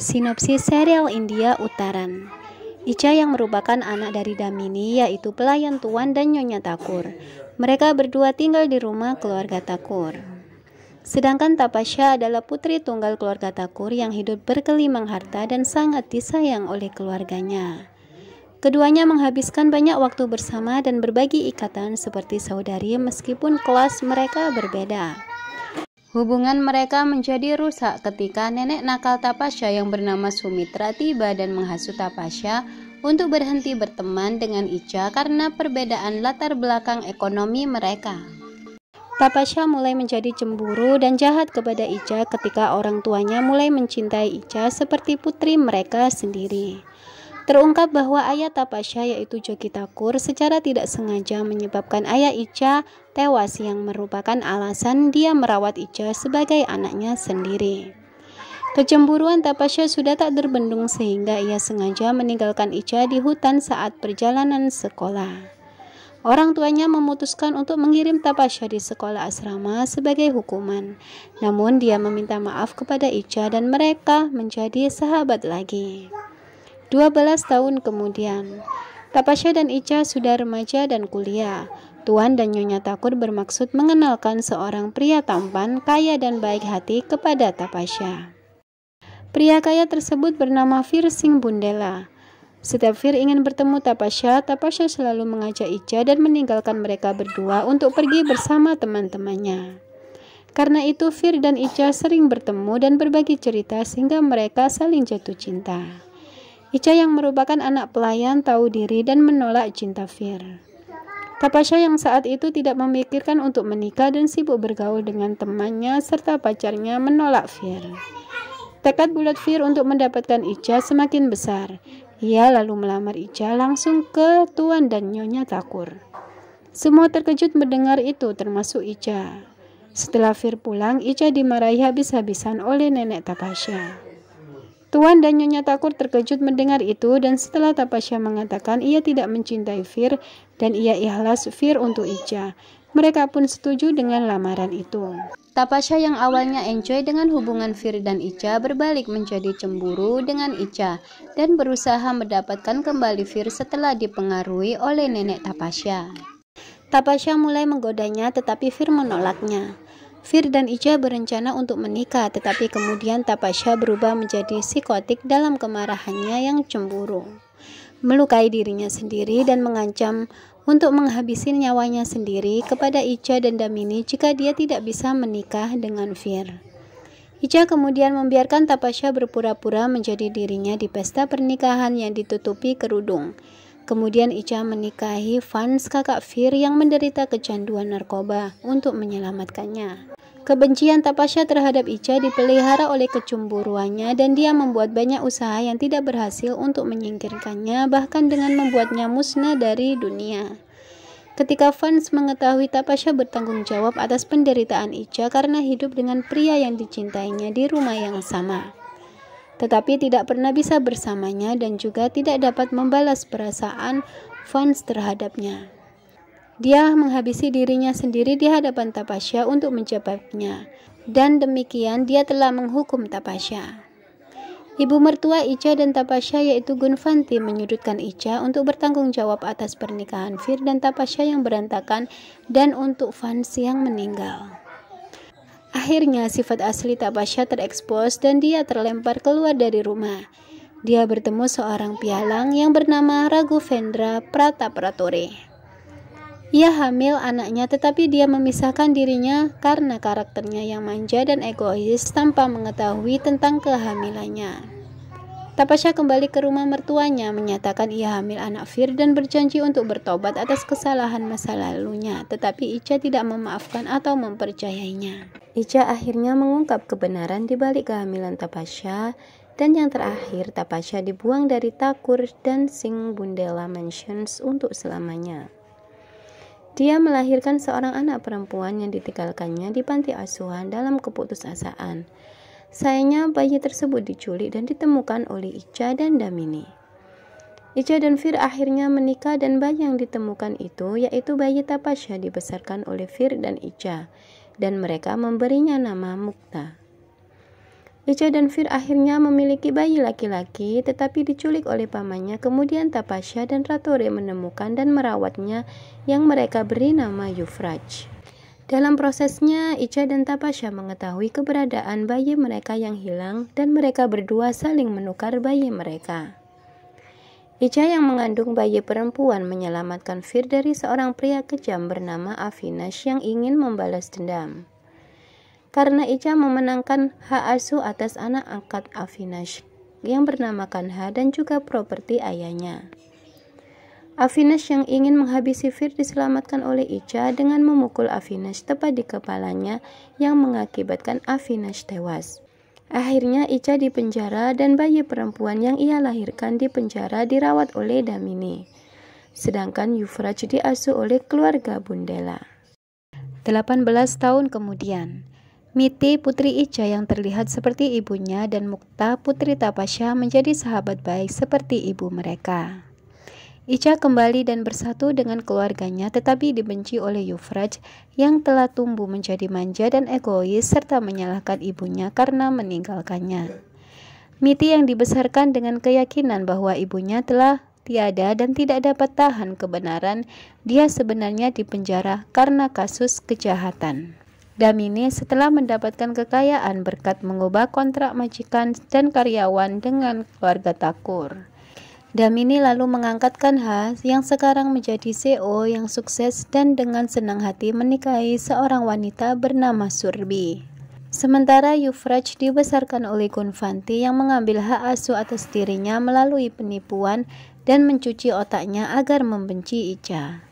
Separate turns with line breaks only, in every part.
Sinopsis serial India Utaran Ica yang merupakan anak dari Damini yaitu pelayan tuan dan Nyonya Takur. Mereka berdua tinggal di rumah keluarga Takur. Sedangkan Tapasya adalah putri tunggal keluarga Takur yang hidup berkelimang harta dan sangat disayang oleh keluarganya. Keduanya menghabiskan banyak waktu bersama dan berbagi ikatan seperti saudari meskipun kelas mereka berbeda. Hubungan mereka menjadi rusak ketika nenek nakal Tapasya yang bernama Sumitra tiba dan menghasut Tapasya untuk berhenti berteman dengan Ica karena perbedaan latar belakang ekonomi mereka. Tapasya mulai menjadi cemburu dan jahat kepada Ica ketika orang tuanya mulai mencintai Ica seperti putri mereka sendiri. Terungkap bahwa ayah Tapasya yaitu Joki Takur secara tidak sengaja menyebabkan ayah Ica tewas yang merupakan alasan dia merawat Ica sebagai anaknya sendiri. Kecemburuan Tapasya sudah tak terbendung sehingga ia sengaja meninggalkan Ica di hutan saat perjalanan sekolah. Orang tuanya memutuskan untuk mengirim Tapasya di sekolah asrama sebagai hukuman. Namun dia meminta maaf kepada Ica dan mereka menjadi sahabat lagi. 12 tahun kemudian. Tapasya dan Ica sudah remaja dan kuliah. Tuan dan Nyonya Takur bermaksud mengenalkan seorang pria tampan, kaya dan baik hati kepada Tapasya. Pria kaya tersebut bernama Fir Singh Bundela. Setiap Fir ingin bertemu Tapasya, Tapasya selalu mengajak Ica dan meninggalkan mereka berdua untuk pergi bersama teman-temannya. Karena itu Fir dan Ica sering bertemu dan berbagi cerita sehingga mereka saling jatuh cinta. Ica yang merupakan anak pelayan tahu diri dan menolak cinta Fir. Tapasya yang saat itu tidak memikirkan untuk menikah dan sibuk bergaul dengan temannya serta pacarnya menolak Fir. Tekad bulat Fir untuk mendapatkan Ica semakin besar. Ia lalu melamar Ica langsung ke Tuan dan Nyonya Takur. Semua terkejut mendengar itu termasuk Ica. Setelah Fir pulang, Ica dimarahi habis-habisan oleh nenek Tapasya. Tuan dan Nyonya Takur terkejut mendengar itu dan setelah Tapasya mengatakan ia tidak mencintai Fir dan ia ikhlas Fir untuk Ica, Mereka pun setuju dengan lamaran itu. Tapasya yang awalnya enjoy dengan hubungan Fir dan Ica berbalik menjadi cemburu dengan Ica dan berusaha mendapatkan kembali Fir setelah dipengaruhi oleh nenek Tapasya. Tapasya mulai menggodanya tetapi Fir menolaknya. Fir dan Ica berencana untuk menikah, tetapi kemudian Tapasya berubah menjadi psikotik dalam kemarahannya yang cemburu. Melukai dirinya sendiri dan mengancam untuk menghabisi nyawanya sendiri kepada Ica dan Damini jika dia tidak bisa menikah dengan Fir. Ica kemudian membiarkan Tapasya berpura-pura menjadi dirinya di pesta pernikahan yang ditutupi kerudung. Kemudian Ica menikahi Fans kakak Fir yang menderita kecanduan narkoba untuk menyelamatkannya. Kebencian Tapasya terhadap Ica dipelihara oleh kecemburuannya dan dia membuat banyak usaha yang tidak berhasil untuk menyingkirkannya bahkan dengan membuatnya musnah dari dunia. Ketika Fans mengetahui Tapasya bertanggung jawab atas penderitaan Ica karena hidup dengan pria yang dicintainya di rumah yang sama tetapi tidak pernah bisa bersamanya dan juga tidak dapat membalas perasaan fans terhadapnya. Dia menghabisi dirinya sendiri di hadapan Tapasya untuk menjawabnya. Dan demikian dia telah menghukum Tapasya. Ibu mertua Ica dan Tapasya yaitu Gunfanti menyudutkan Ica untuk bertanggung jawab atas pernikahan Fir dan Tapasya yang berantakan dan untuk fans yang meninggal. Akhirnya sifat asli Tabasha terekspos dan dia terlempar keluar dari rumah. Dia bertemu seorang pialang yang bernama Vendra Pratapratore. Ia hamil anaknya tetapi dia memisahkan dirinya karena karakternya yang manja dan egois tanpa mengetahui tentang kehamilannya. Tapasya kembali ke rumah mertuanya, menyatakan ia hamil anak Fir dan berjanji untuk bertobat atas kesalahan masa lalunya. Tetapi Ica tidak memaafkan atau mempercayainya. Ica akhirnya mengungkap kebenaran di balik kehamilan Tapasya dan yang terakhir Tapasya dibuang dari Takur dan Sing Bundela Mansions untuk selamanya. Dia melahirkan seorang anak perempuan yang ditinggalkannya di panti asuhan dalam keputusasaan. Sayangnya bayi tersebut diculik dan ditemukan oleh Ica dan Damini. Ica dan Fir akhirnya menikah dan bayi yang ditemukan itu yaitu bayi Tapasya dibesarkan oleh Fir dan Ica dan mereka memberinya nama Mukta. Ica dan Fir akhirnya memiliki bayi laki-laki tetapi diculik oleh pamannya kemudian Tapasya dan Ratore menemukan dan merawatnya yang mereka beri nama Yufraj. Dalam prosesnya, Ica dan Tapasya mengetahui keberadaan bayi mereka yang hilang dan mereka berdua saling menukar bayi mereka. Ica yang mengandung bayi perempuan menyelamatkan Fir dari seorang pria kejam bernama Avinash yang ingin membalas dendam. Karena Ica memenangkan hak asuh atas anak angkat Avinash yang bernama Kanha dan juga properti ayahnya. Avinash yang ingin menghabisi Fir diselamatkan oleh Ica dengan memukul Avinash tepat di kepalanya yang mengakibatkan Avinash tewas. Akhirnya Ica dipenjara dan bayi perempuan yang ia lahirkan di penjara dirawat oleh Damini. Sedangkan Yufraj diasuh oleh keluarga Bundela. 18 tahun kemudian, Miti putri Ica yang terlihat seperti ibunya dan Mukta putri Tapasya menjadi sahabat baik seperti ibu mereka. Ica kembali dan bersatu dengan keluarganya tetapi dibenci oleh Yufraj yang telah tumbuh menjadi manja dan egois serta menyalahkan ibunya karena meninggalkannya. Miti yang dibesarkan dengan keyakinan bahwa ibunya telah tiada dan tidak dapat tahan kebenaran, dia sebenarnya dipenjara karena kasus kejahatan. Damini setelah mendapatkan kekayaan berkat mengubah kontrak majikan dan karyawan dengan keluarga Takur. Damini lalu mengangkatkan H yang sekarang menjadi CEO yang sukses dan dengan senang hati menikahi seorang wanita bernama Surbi. Sementara Yufraj dibesarkan oleh Gunvanti yang mengambil hak asuh atas dirinya melalui penipuan dan mencuci otaknya agar membenci Ica.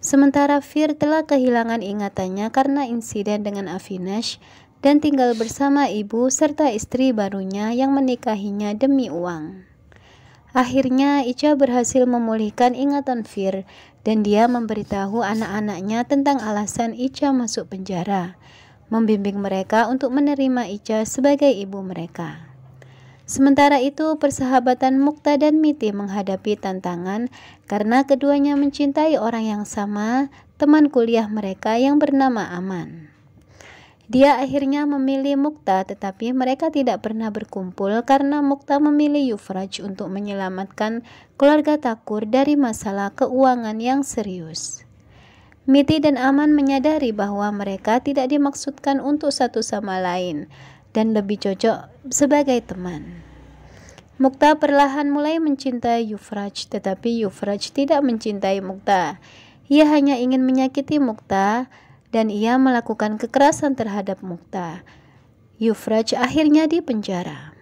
Sementara Fir telah kehilangan ingatannya karena insiden dengan Avinash dan tinggal bersama ibu serta istri barunya yang menikahinya demi uang. Akhirnya Ica berhasil memulihkan ingatan Fir dan dia memberitahu anak-anaknya tentang alasan Ica masuk penjara, membimbing mereka untuk menerima Ica sebagai ibu mereka. Sementara itu, persahabatan Mukta dan Miti menghadapi tantangan karena keduanya mencintai orang yang sama, teman kuliah mereka yang bernama Aman. Dia akhirnya memilih Mukta tetapi mereka tidak pernah berkumpul karena Mukta memilih Yufraj untuk menyelamatkan keluarga Takur dari masalah keuangan yang serius. Miti dan Aman menyadari bahwa mereka tidak dimaksudkan untuk satu sama lain dan lebih cocok sebagai teman. Mukta perlahan mulai mencintai Yufraj tetapi Yufraj tidak mencintai Mukta. Ia hanya ingin menyakiti Mukta dan ia melakukan kekerasan terhadap Mukta. Yufraj akhirnya dipenjara.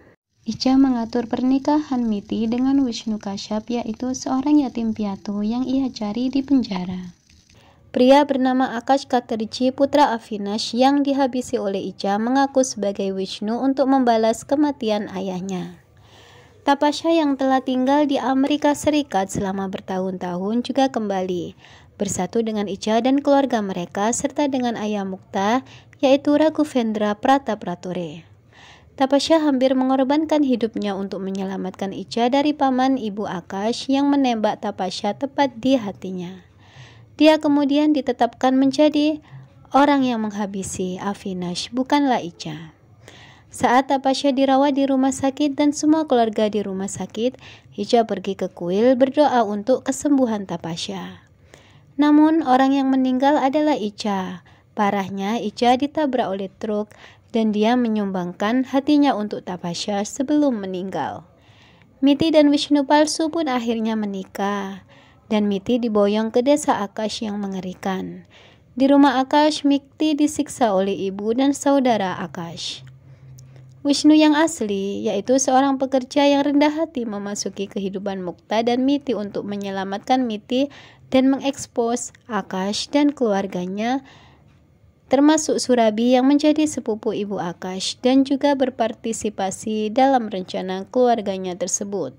Ica mengatur pernikahan Miti dengan Wisnu Kasyap yaitu seorang yatim piatu yang ia cari di penjara. Pria bernama Akash Katerji putra Avinash yang dihabisi oleh Ica mengaku sebagai Wisnu untuk membalas kematian ayahnya. Tapasya yang telah tinggal di Amerika Serikat selama bertahun-tahun juga kembali bersatu dengan Ica dan keluarga mereka serta dengan ayah Mukta yaitu Raghuvendra Prataprature. Tapasya hampir mengorbankan hidupnya untuk menyelamatkan Ica dari paman Ibu Akash yang menembak Tapasya tepat di hatinya. Dia kemudian ditetapkan menjadi orang yang menghabisi Avinash, bukanlah Ica. Saat Tapasya dirawat di rumah sakit dan semua keluarga di rumah sakit, Ica pergi ke kuil berdoa untuk kesembuhan Tapasya. Namun orang yang meninggal adalah Ica. Parahnya Ica ditabrak oleh truk dan dia menyumbangkan hatinya untuk Tapasya sebelum meninggal. Miti dan Wisnu palsu pun akhirnya menikah dan Miti diboyong ke desa Akash yang mengerikan. Di rumah Akash, Miti disiksa oleh ibu dan saudara Akash. Wisnu yang asli, yaitu seorang pekerja yang rendah hati memasuki kehidupan Mukta dan Miti untuk menyelamatkan Miti dan mengekspos Akash dan keluarganya termasuk Surabi yang menjadi sepupu ibu Akash dan juga berpartisipasi dalam rencana keluarganya tersebut.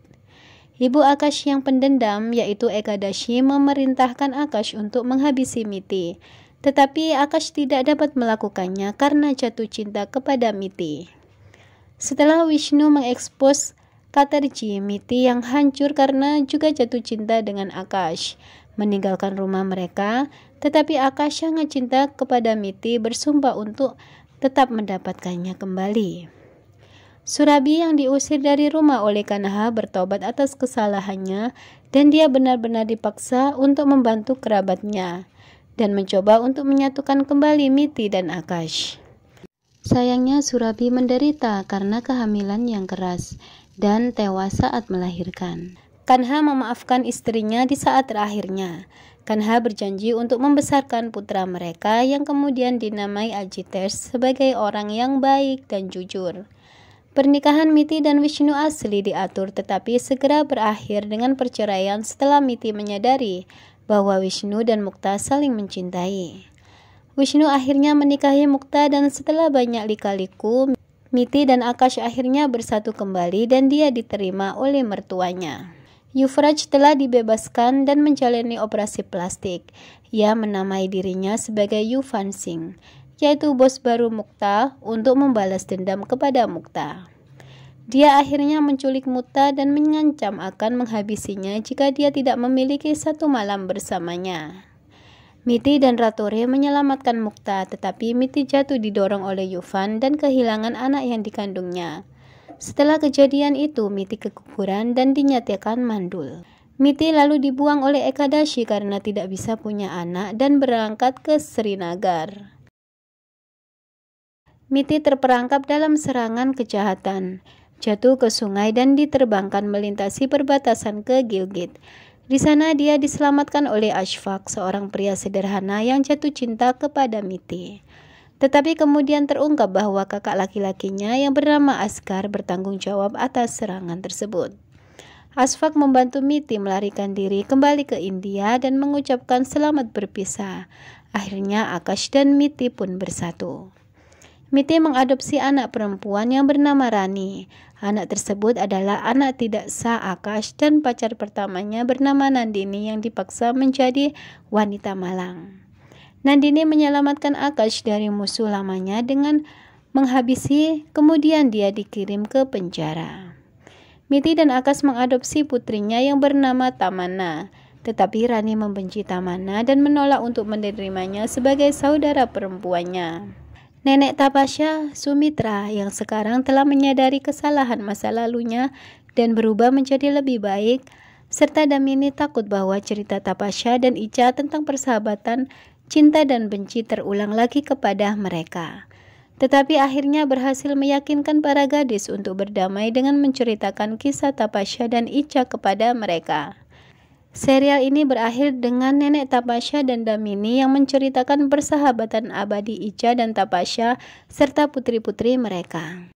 Ibu Akash yang pendendam yaitu Ekadashi memerintahkan Akash untuk menghabisi Miti, tetapi Akash tidak dapat melakukannya karena jatuh cinta kepada Miti. Setelah Wisnu mengekspos Katerji, Miti yang hancur karena juga jatuh cinta dengan Akash meninggalkan rumah mereka, tetapi Akash yang cinta kepada Miti bersumpah untuk tetap mendapatkannya kembali. Surabi yang diusir dari rumah oleh Kanaha bertobat atas kesalahannya dan dia benar-benar dipaksa untuk membantu kerabatnya dan mencoba untuk menyatukan kembali Miti dan Akash. Sayangnya Surabi menderita karena kehamilan yang keras dan tewas saat melahirkan. Kanha memaafkan istrinya di saat terakhirnya. Kanha berjanji untuk membesarkan putra mereka yang kemudian dinamai Ajitesh sebagai orang yang baik dan jujur. Pernikahan Miti dan Wisnu asli diatur tetapi segera berakhir dengan perceraian setelah Miti menyadari bahwa Wisnu dan Mukta saling mencintai. Wisnu akhirnya menikahi Mukta dan setelah banyak lika-liku, Miti dan Akash akhirnya bersatu kembali dan dia diterima oleh mertuanya. Yufraj telah dibebaskan dan menjalani operasi plastik. Ia menamai dirinya sebagai Yufan Singh, yaitu bos baru Mukta untuk membalas dendam kepada Mukta. Dia akhirnya menculik Mukta dan mengancam akan menghabisinya jika dia tidak memiliki satu malam bersamanya. Miti dan Ratore menyelamatkan Mukta, tetapi Miti jatuh didorong oleh Yufan dan kehilangan anak yang dikandungnya. Setelah kejadian itu, Miti kekuburan dan dinyatakan mandul. Miti lalu dibuang oleh Ekadashi karena tidak bisa punya anak dan berangkat ke Srinagar. Miti terperangkap dalam serangan kejahatan, jatuh ke sungai dan diterbangkan melintasi perbatasan ke Gilgit. Di sana dia diselamatkan oleh Ashfaq, seorang pria sederhana yang jatuh cinta kepada Miti. Tetapi kemudian terungkap bahwa kakak laki-lakinya yang bernama Askar bertanggung jawab atas serangan tersebut. Asfak membantu Miti melarikan diri kembali ke India dan mengucapkan selamat berpisah. Akhirnya Akash dan Miti pun bersatu. Miti mengadopsi anak perempuan yang bernama Rani. Anak tersebut adalah anak tidak sah Akash dan pacar pertamanya bernama Nandini yang dipaksa menjadi wanita malang. Nandini menyelamatkan Akash dari musuh lamanya dengan menghabisi, kemudian dia dikirim ke penjara. Miti dan Akash mengadopsi putrinya yang bernama Tamana, tetapi Rani membenci Tamana dan menolak untuk menerimanya sebagai saudara perempuannya. Nenek Tapasya, Sumitra, yang sekarang telah menyadari kesalahan masa lalunya dan berubah menjadi lebih baik, serta Damini takut bahwa cerita Tapasya dan Ica tentang persahabatan cinta dan benci terulang lagi kepada mereka. Tetapi akhirnya berhasil meyakinkan para gadis untuk berdamai dengan menceritakan kisah Tapasya dan Ica kepada mereka. Serial ini berakhir dengan nenek Tapasya dan Damini yang menceritakan persahabatan abadi Ica dan Tapasya serta putri-putri mereka.